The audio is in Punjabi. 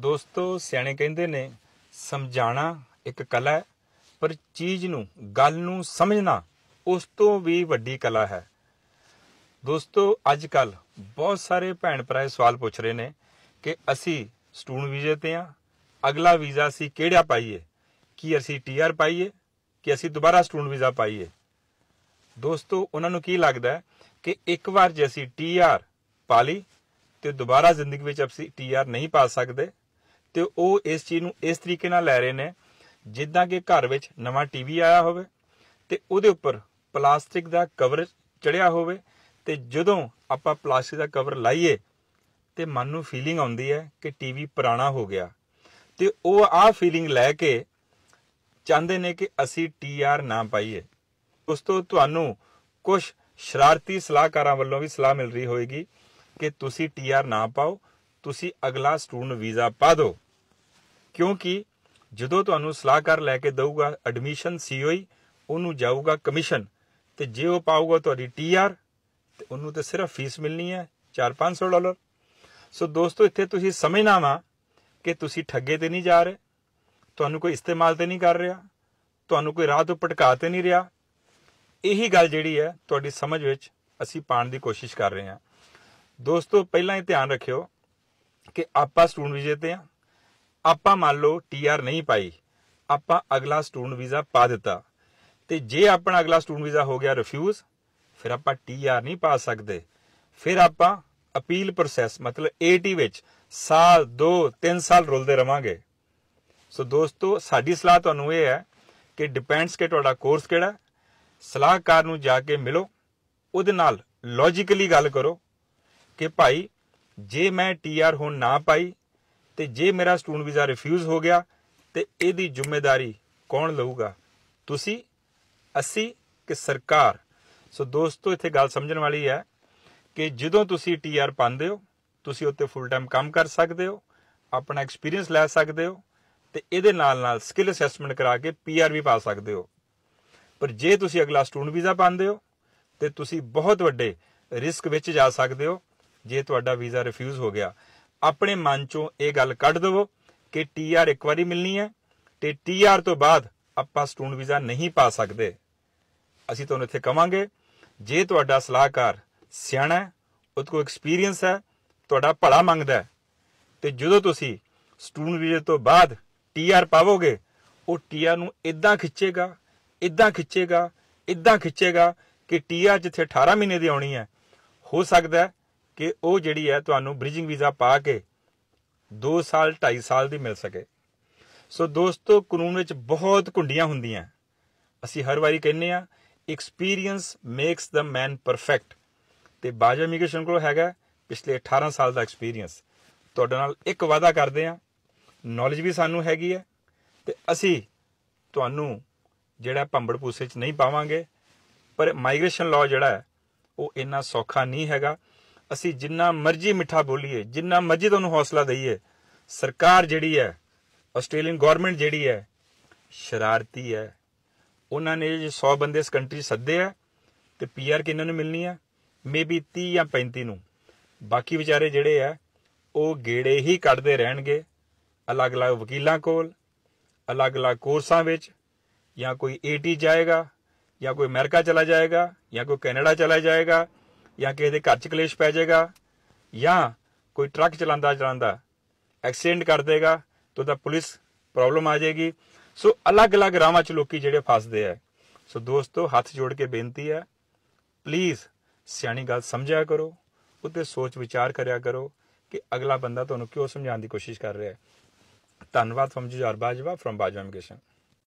ਦੋਸਤੋ ਸਿਆਣੇ ਕਹਿੰਦੇ ਨੇ ਸਮਝਾਣਾ ਇੱਕ ਕਲਾ ਹੈ ਪਰ ਚੀਜ਼ ਨੂੰ ਗੱਲ ਨੂੰ ਸਮਝਣਾ ਉਸ ਤੋਂ ਵੀ ਵੱਡੀ ਕਲਾ ਹੈ ਦੋਸਤੋ ਅੱਜ ਕੱਲ ਬਹੁਤ ਸਾਰੇ ਭੈਣ ਭਰਾ ਸਵਾਲ ਪੁੱਛ ਰਹੇ ਨੇ ਕਿ ਅਸੀਂ ਸਟੂਡੈਂਟ ਵੀਜ਼ੇ ਤੇ ਆ ਅਗਲਾ ਵੀਜ਼ਾ ਅਸੀਂ ਕਿਹੜਾ ਪਾਈਏ ਕੀ ਅਸੀਂ ਟੀਆਰ ਪਾਈਏ ਕਿ ਅਸੀਂ ਦੁਬਾਰਾ ਸਟੂਡੈਂਟ ਵੀਜ਼ਾ ਪਾਈਏ ਦੋਸਤੋ ਉਹਨਾਂ ਨੂੰ ਕੀ ਲੱਗਦਾ ਹੈ ਕਿ ਇੱਕ ਵਾਰ ਜੇ ਅਸੀਂ ਟੀਆਰ ਪਾ ਲਈ ਤੇ ਦੁਬਾਰਾ ਜ਼ਿੰਦਗੀ ਵਿੱਚ ਅਸੀਂ ਟੀਆਰ ਨਹੀਂ ਪਾ ਸਕਦੇ ਤੇ ਉਹ ਇਸ ਚੀਜ਼ ਨੂੰ ਇਸ ਤਰੀਕੇ ਨਾਲ ਲੈ ਰਹੇ ਨੇ ਜਿੱਦਾਂ ਕਿ ਘਰ ਵਿੱਚ ਨਵਾਂ ਟੀਵੀ ਆਇਆ ਹੋਵੇ ਤੇ ਉਹਦੇ ਉੱਪਰ ਪਲਾਸਟਿਕ ਦਾ ਕਵਰ ਚੜਿਆ ਹੋਵੇ ਤੇ ਜਦੋਂ ਆਪਾਂ ਪਲਾਸਟਿਕ ਦਾ ਕਵਰ ਲਾਈਏ ਤੇ ਮਨ ਨੂੰ ਫੀਲਿੰਗ ਆਉਂਦੀ ਹੈ ਕਿ ਟੀਵੀ ਪੁਰਾਣਾ ਹੋ ਗਿਆ ਤੇ ਉਹ ਆ ਫੀਲਿੰਗ ਲੈ ਕੇ ਚਾਹੁੰਦੇ ਨੇ ਕਿ ਅਸੀਂ ਟੀਆਰ ਨਾ ਪਾਈਏ ਉਸ ਤੋਂ ਤੁਹਾਨੂੰ ਕੁਝ ਸ਼ਰਾਰਤੀ ਸਲਾਹਕਾਰਾਂ ਵੱਲੋਂ ਵੀ ਸਲਾਹ ਮਿਲ ਰਹੀ ਹੋਏਗੀ ਕਿ ਤੁਸੀਂ ਟੀਆਰ ਨਾ ਪਾਓ ਤੁਸੀਂ ਅਗਲਾ ਸਟੂਡੈਂਟ ਵੀਜ਼ਾ ਪਾ ਦਿਓ ਕਿਉਂਕਿ ਜਦੋਂ ਤੁਹਾਨੂੰ ਸਲਾਹਕਾਰ ਲੈ ਕੇ ਦਊਗਾ ਐਡਮਿਸ਼ਨ ਸੀਓਈ e, ਉਹਨੂੰ ਜਾਊਗਾ ਕਮਿਸ਼ਨ ਤੇ ਜੇ ਉਹ ਪਾਊਗਾ ਤੁਹਾਡੀ ਟੀਆਰ ਤੇ ਉਹਨੂੰ ਤੇ ਸਿਰਫ ਫੀਸ ਮਿਲਣੀ ਹੈ 4-500 ਡਾਲਰ ਸੋ ਦੋਸਤੋ ਇੱਥੇ ਤੁਸੀਂ ਸਮਝਣਾ ਵਾ ਕਿ ਤੁਸੀਂ ਠੱਗੇ ਤੇ ਨਹੀਂ ਜਾ ਰਹੇ ਤੁਹਾਨੂੰ ਕੋਈ ਇਸਤੇਮਾਲ ਤੇ ਨਹੀਂ ਕਰ ਰਿਹਾ ਤੁਹਾਨੂੰ ਕੋਈ ਰਾਹ ਤੋਂ ਪਟਕਾ ਤੇ ਨਹੀਂ ਰਿਹਾ ਇਹੀ ਗੱਲ ਜਿਹੜੀ ਹੈ ਤੁਹਾਡੀ ਸਮਝ ਵਿੱਚ ਅਸੀਂ ਪਾਣ ਦੀ ਕੋਸ਼ਿਸ਼ ਕਰ ਰਹੇ ਹਾਂ ਦੋਸਤੋ ਪਹਿਲਾਂ ਹੀ ਧਿਆਨ ਰੱਖਿਓ ਕਿ ਆਪਾਂ ਸਟੂਡੈਂਟ ਵੀਜ਼ੇ ਤੇ ਆ ਆਪਾਂ ਮੰਨ ਲਓ ਟੀਆਰ ਨਹੀਂ ਪਾਈ ਆਪਾਂ ਅਗਲਾ ਸਟੂਡੈਂਟ ਵੀਜ਼ਾ ਪਾ ਦਿੱਤਾ ਤੇ ਜੇ ਆਪਣਾ ਅਗਲਾ ਸਟੂਡੈਂਟ ਵੀਜ਼ਾ ਹੋ ਗਿਆ ਰਿਫਿਊਜ਼ ਫਿਰ ਆਪਾਂ ਟੀਆਰ ਨਹੀਂ ਪਾ ਸਕਦੇ ਫਿਰ ਆਪਾਂ ਅਪੀਲ ਪ੍ਰੋਸੈਸ ਮਤਲਬ ਏਟੀ ਵਿੱਚ ਸਾਲ 2 3 ਸਾਲ ਰੁਲਦੇ ਰਵਾਂਗੇ ਸੋ ਦੋਸਤੋ ਸਾਡੀ ਸਲਾਹ ਤੁਹਾਨੂੰ ਇਹ ਹੈ ਕਿ ਡਿਪੈਂਡਸ ਕਿ ਤੁਹਾਡਾ ਕੋਰਸ ਕਿਹੜਾ ਸਲਾਹਕਾਰ ਨੂੰ ਜਾ ਕੇ ਮਿਲੋ ਉਹਦੇ ਨਾਲ ਲੌਜੀਕਲੀ ਗੱਲ ਕਰੋ ਕਿ ਭਾਈ ਜੇ ਮੈਂ ਟੀਆਰ ਹੁਣ ਨਾ ਪਾਈ ਤੇ ਜੇ ਮੇਰਾ ਸਟੂਡੈਂਟ ਵੀਜ਼ਾ ਰਿਫਿਊਜ਼ ਹੋ ਗਿਆ ਤੇ ਇਹਦੀ ਜ਼ਿੰਮੇਵਾਰੀ ਕੌਣ ਲਊਗਾ ਤੁਸੀਂ ਅਸੀਂ ਕਿ ਸਰਕਾਰ ਸੋ ਦੋਸਤੋ ਇੱਥੇ ਗੱਲ ਸਮਝਣ ਵਾਲੀ ਹੈ ਕਿ ਜਦੋਂ ਤੁਸੀਂ ਟੀਆਰ ਪਾਉਂਦੇ ਹੋ ਤੁਸੀਂ ਉੱਤੇ ਫੁੱਲ ਟਾਈਮ ਕੰਮ ਕਰ ਸਕਦੇ ਹੋ ਆਪਣਾ ਐਕਸਪੀਰੀਅੰਸ ਲੈ ਸਕਦੇ ਹੋ ਤੇ ਇਹਦੇ ਨਾਲ ਨਾਲ ਸਕਿੱਲ ਅਸੈਸਮੈਂਟ ਕਰਾ ਕੇ ਪੀਆਰ ਵੀ ਪਾ ਸਕਦੇ ਹੋ ਪਰ ਜੇ ਤੁਸੀਂ ਅਗਲਾ ਸਟੂਡੈਂਟ ਵੀਜ਼ਾ ਪਾਉਂਦੇ ਹੋ ਤੇ ਤੁਸੀਂ ਬਹੁਤ ਵੱਡੇ ਰਿਸਕ ਵਿੱਚ ਜਾ ਸਕਦੇ ਹੋ ਜੇ ਤੁਹਾਡਾ ਵੀਜ਼ਾ ਰਿਫਿਊਜ਼ ਹੋ ਗਿਆ ਆਪਣੇ ਮਨ ਚੋਂ ਇਹ ਗੱਲ ਕੱਢ ਦਿਵੋ ਕਿ ਟੀਆਰ ਇੱਕ ਵਾਰੀ ਮਿਲਣੀ ਹੈ ਤੇ ਟੀਆਰ ਤੋਂ ਬਾਅਦ ਆਪਾਂ ਸਟੂਡੈਂਟ ਵੀਜ਼ਾ ਨਹੀਂ ਪਾ ਸਕਦੇ ਅਸੀਂ ਤੁਹਾਨੂੰ ਇੱਥੇ ਕਵਾਂਗੇ ਜੇ ਤੁਹਾਡਾ ਸਲਾਹਕਾਰ ਸਿਆਣਾ ਉਹਦੇ ਕੋਲ ਐਕਸਪੀਰੀਅੰਸ ਹੈ ਤੁਹਾਡਾ ਭਲਾ ਮੰਗਦਾ ਹੈ ਤੇ ਜਦੋਂ ਤੁਸੀਂ ਸਟੂਡੈਂਟ ਵੀਜ਼ੇ ਤੋਂ ਬਾਅਦ ਟੀਆਰ ਪਾਵੋਗੇ ਉਹ ਟੀਆਰ ਨੂੰ ਇਦਾਂ ਖਿੱਚੇਗਾ ਇਦਾਂ ਖਿੱਚੇਗਾ ਇਦਾਂ ਖਿੱਚੇਗਾ ਕਿ ਟੀਆਰ ਜਿੱਥੇ 18 ਮਹੀਨੇ ਦੀ ਆਉਣੀ ਹੈ ਹੋ ਸਕਦਾ ਕਿ ਉਹ ਜਿਹੜੀ ਹੈ ਤੁਹਾਨੂੰ ਬ੍ਰਿਜਿੰਗ ਵੀਜ਼ਾ ਪਾ ਕੇ 2 ਸਾਲ 2.5 ਸਾਲ ਦੀ ਮਿਲ ਸਕੇ ਸੋ ਦੋਸਤੋ ਕਾਨੂੰਨ ਵਿੱਚ ਬਹੁਤ ਕੁੰਡੀਆਂ ਹੁੰਦੀਆਂ ਅਸੀਂ ਹਰ ਵਾਰੀ ਕਹਿੰਨੇ ਆ experience makes the man perfect ਤੇ ਬਾਜਾ ਇਮੀਗ੍ਰੇਸ਼ਨ ਕੋਲ ਹੈਗਾ ਪਿਛਲੇ 18 ਸਾਲ ਦਾ ਐਕਸਪੀਰੀਅੰਸ ਤੁਹਾਡੇ ਨਾਲ ਇੱਕ ਵਾਅਦਾ ਕਰਦੇ ਆ ਨੌਲੇਜ ਵੀ ਸਾਨੂੰ ਹੈਗੀ ਹੈ ਤੇ ਅਸੀਂ ਤੁਹਾਨੂੰ ਜਿਹੜਾ ਭੰਬੜ ਪੂਸੇ 'ਚ ਨਹੀਂ ਪਾਵਾਂਗੇ ਪਰ ਮਾਈਗ੍ਰੇਸ਼ਨ ਲਾਅ ਜਿਹੜਾ ਹੈ ਉਹ ਇੰਨਾ ਸੌਖਾ ਨਹੀਂ ਹੈਗਾ ਅਸੀਂ ਜਿੰਨਾ ਮਰਜ਼ੀ ਮਿੱਠਾ ਬੋਲੀਏ ਜਿੰਨਾ ਮਰਜ਼ੀ ਤੁਹਾਨੂੰ ਹੌਸਲਾ ਦਈਏ ਸਰਕਾਰ ਜਿਹੜੀ ਹੈ ਆਸਟ੍ਰੇਲੀਅਨ ਗਵਰਨਮੈਂਟ ਜਿਹੜੀ ਹੈ ਸ਼ਰਾਰਤੀ ਹੈ ਉਹਨਾਂ ਨੇ ਜੇ 100 ਬੰਦੇ ਇਸ ਕੰਟਰੀ ਸੱਦੇ ਆ ਤੇ ਪੀਆਰ ਕਿੰਨਾਂ ਨੂੰ ਮਿਲਣੀ ਆ ਮੇਬੀ 30 ਜਾਂ 35 ਨੂੰ ਬਾਕੀ ਵਿਚਾਰੇ ਜਿਹੜੇ ਆ ਉਹ ਗੇੜੇ ਹੀ ਕੱਢਦੇ ਰਹਿਣਗੇ ਅਲੱਗ-ਅਲੱਗ ਵਕੀਲਾਂ ਕੋਲ ਅਲੱਗ-ਅਲੱਗ ਕੋਰਸਾਂ ਵਿੱਚ ਜਾਂ ਕੋਈ ਏਟੀ ਜਾਏਗਾ ਜਾਂ ਕੋਈ ਅਮਰੀਕਾ ਚਲਾ ਜਾਏਗਾ ਜਾਂ ਕੋਈ ਕੈਨੇਡਾ ਚਲਾ ਜਾਏਗਾ ਜਾਂ ਕਿਸੇ ਦੇ ਘਰ 'ਚ ਕਲੇਸ਼ ਪੈ ਜਾਏਗਾ ਜਾਂ ਕੋਈ ਟਰੱਕ ਚਲਾਉਂਦਾ ਚਲਾਉਂਦਾ ਐਕਸੀਡੈਂਟ ਕਰ ਦੇਗਾ ਤਾਂ ਤਾਂ ਪੁਲਿਸ ਪ੍ਰੋਬਲਮ ਆ ਜਾਏਗੀ ਸੋ ਅਲੱਗ-ਅਲੱਗ ਰਾਵਾਂ 'ਚ ਲੋਕੀ ਜਿਹੜੇ ਫਸਦੇ ਆ ਸੋ ਦੋਸਤੋ ਹੱਥ ਜੋੜ ਕੇ ਬੇਨਤੀ ਹੈ ਪਲੀਜ਼ ਸਿਆਣੀ ਗੱਲ ਸਮਝਿਆ ਕਰੋ ਉੱਤੇ ਸੋਚ ਵਿਚਾਰ ਕਰਿਆ ਕਰੋ ਕਿ ਅਗਲਾ ਬੰਦਾ ਤੁਹਾਨੂੰ ਕਿਉਂ ਸਮਝਾਉਣ ਦੀ ਕੋਸ਼ਿਸ਼ ਕਰ ਰਿਹਾ ਹੈ ਧੰਨਵਾਦ firm Jujhar Bajwa firm Bajwa immigration